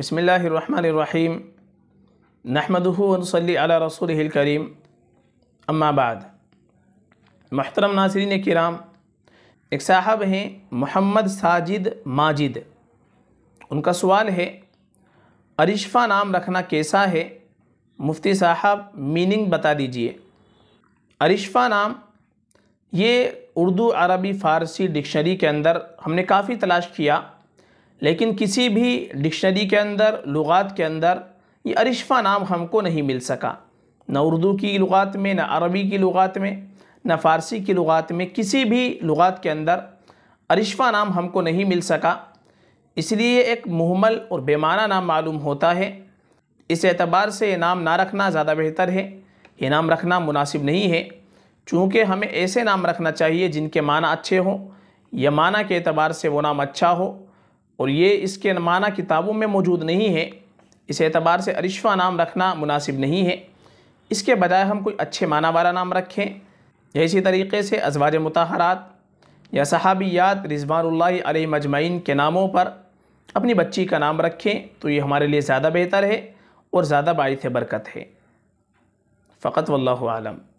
बसमीम नहमदूनसली रसूल करीम अम्माबाद महतरम नासरीन कराम एक साहब हैं मोहम्मद साजिद माजिद उनका सवाल है अरिशफ़ा नाम रखना कैसा है मुफ्ती साहब मीनिंग बता दीजिए अरिशफ़ा नाम ये उर्दू अरबी फ़ारसी डिक्शनरी के अंदर हमने काफ़ी तलाश किया लेकिन किसी भी डिक्शनरी के अंदर लुगात के अंदर ये अरिशफ़ा नाम हमको नहीं मिल सका न उर्दू की लुगात में न अरबी की लुगात में न फ़ारसी की लुगात में किसी भी लुगात के अंदर अरिशफ़ा नाम हमको नहीं मिल सका इसलिए एक महमल और बेमाना नाम मालूम होता है इस एतबार से ये नाम ना रखना ज़्यादा बेहतर है ये नाम रखना मुनासिब नहीं है चूँकि हमें ऐसे नाम रखना चाहिए जिनके माना अच्छे हों या माना के अतबार से वो नाम अच्छा हो और ये इसके माना किताबों में मौजूद नहीं है इस एतबार से अरिशवा नाम रखना मुनासिब नहीं है इसके बजाय हम कोई अच्छे माना वाला नाम रखें या इसी तरीके से अजवाज मतहरात या सहाबियात रिजवानल्ला मजमैन के नामों पर अपनी बच्ची का नाम रखें तो ये हमारे लिए ज़्यादा बेहतर है और ज़्यादा बायस बरकत है फ़कत वल्लम